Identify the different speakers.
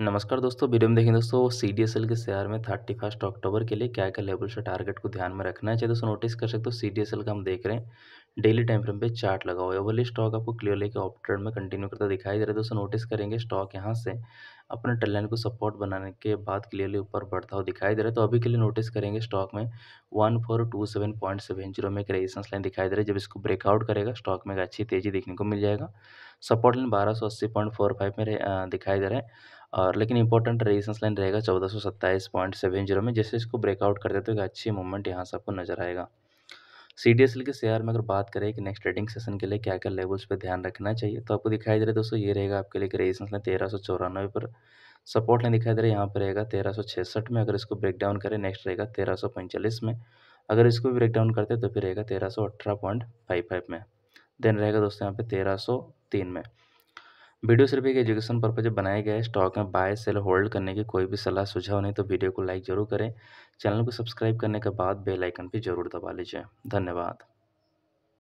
Speaker 1: नमस्कार दोस्तों वीडियो में देखें दोस्तों सी डी एस एल के शेयर में थर्टी फर्स्ट अक्टूबर के लिए क्या क्या लेवल से टारगेट को ध्यान में रखना है चाहिए दोस्तों नोटिस कर सकते हो सी डी एस एल का हम देख रहे हैं डेली टाइम फ्रेम पे चार्ट लगा हुआ है ओवरली स्टॉक आपको क्लियरली के ऑप ट्रेंड में कंटिन्यू करता दिखाई दे रहा है दोस्तों नोटिस करेंगे स्टॉक यहाँ से अपने ट्रेंड लाइन को सपोर्ट बनाने के बाद क्लियरली ऊपर बढ़ता हुआ दिखाई दे रहा है तो अभी के लिए नोटिस करेंगे स्टॉक में one four two seven point seven zero में एक रेजिस्टेंस लाइन दिखाई दे रहा है जब इसको ब्रेकआउट करेगा स्टॉक में एक अच्छी तेजी देखने को मिल जाएगा सपोर्ट लाइन बारह सौ अस्सी पॉइंट फोर फाइव में दिखाई दे रहा है और लेकिन इंपॉर्टेंट रेजिस्टेंस लाइन रहेगा चौदह सौ सत्ताईस पॉइंट सेवन जीरो में जैसे इसको ब्रेकआउट करते तो एक अच्छी मूवमेंट यहाँ से आपको नजर आएगा सी डी एस एल के शेयर में अगर बात करें कि नेक्स्ट ट्रेडिंग सेशन के लिए क्या क्या लेवल्स पे ध्यान रखना चाहिए तो आपको दिखाई दे रहा है दोस्तों ये रहेगा आपके लिए रेजिस्टेंस लाइन तेरह सौ चौरानवे पर सपोर्ट लाइन दिखाई दे रहा है यहाँ पर रहेगा तेरह सौ छियासठ में अगर इसको ब्रेक डाउन करें नेक्स्ट रहेगा तेरह सौ पैंतालीस में अगर इसको भी ब्रेक डाउन करते हैं तो फिर रहेगा तेरह सौ अठारह पॉइंट फाइव फाइव में देन रहेगा दोस्तों यहाँ पर तेरह सौ तीन में वीडियो सिर्फ एक एजुकेशन पर्पज बनाए गए स्टॉक में बाय सेल होल्ड करने की कोई भी सलाह सुझाव नहीं तो वीडियो को लाइक जरूर करें चैनल को सब्सक्राइब करने के बाद बेल आइकन भी जरूर दबा लीजिए धन्यवाद